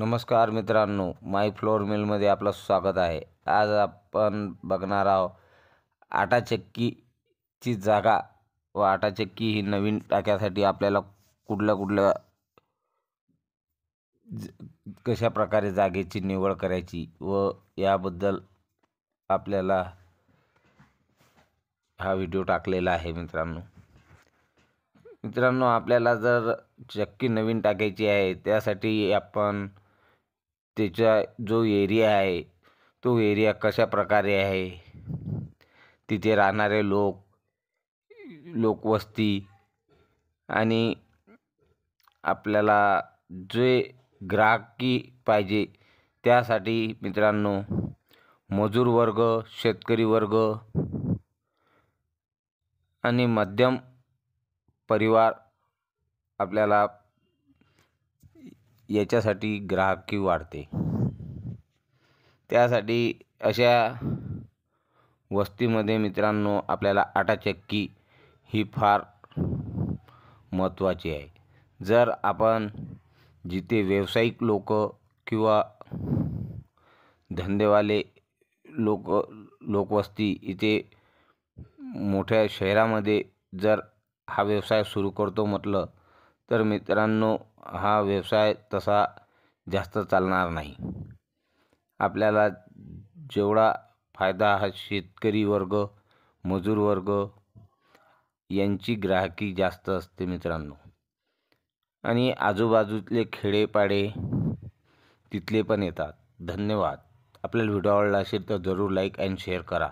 नमस्कार मित्रांनो माय फ्लोअर मिलमध्ये आपलं स्वागत आहे आज आपण बघणार आहोत आटाचक्कीची जागा व आटाचक्की ही नवीन टाक्यासाठी आपल्याला कुठल्या कुठल्या कशा प्रकारे जागेची निवड करायची व याबद्दल आपल्याला हा व्हिडिओ टाकलेला आहे मित्रांनो मित्रांनो आपल्याला जर चक्की नवीन टाकायची आहे त्यासाठी आपण त्याचा जो एरिया आहे तो एरिया कशा प्रकारे आहे तिथे राहणारे लोक लोकवस्ती आणि आपल्याला जे ग्राहकी पाहिजे त्यासाठी मित्रांनो मजूर वर्ग शेतकरी वर्ग आणि मध्यम परिवार आपल्याला याच्यासाठी ग्राहकी वाढते त्यासाठी अशा वस्तीमध्ये मित्रांनो आपल्याला आटाचक्की ही फार महत्त्वाची आहे जर आपण जिथे व्यावसायिक लोक किंवा धंदेवाले लोक लोकवस्ती इथे मोठ्या शहरामध्ये जर हा व्यवसाय सुरू करतो म्हटलं तर मित्रांनो हा व्यवसाय तसा जास्त चालणार नाही आपल्याला जेवढा फायदा हा शेतकरी वर्ग मजूर वर्ग यांची ग्राहकी जास्त असते मित्रांनो आणि आजूबाजूतले खेडेपाडे तिथले पण येतात धन्यवाद आपल्याला व्हिडिओ आवडला असेल तर जरूर लाईक अँड शेअर करा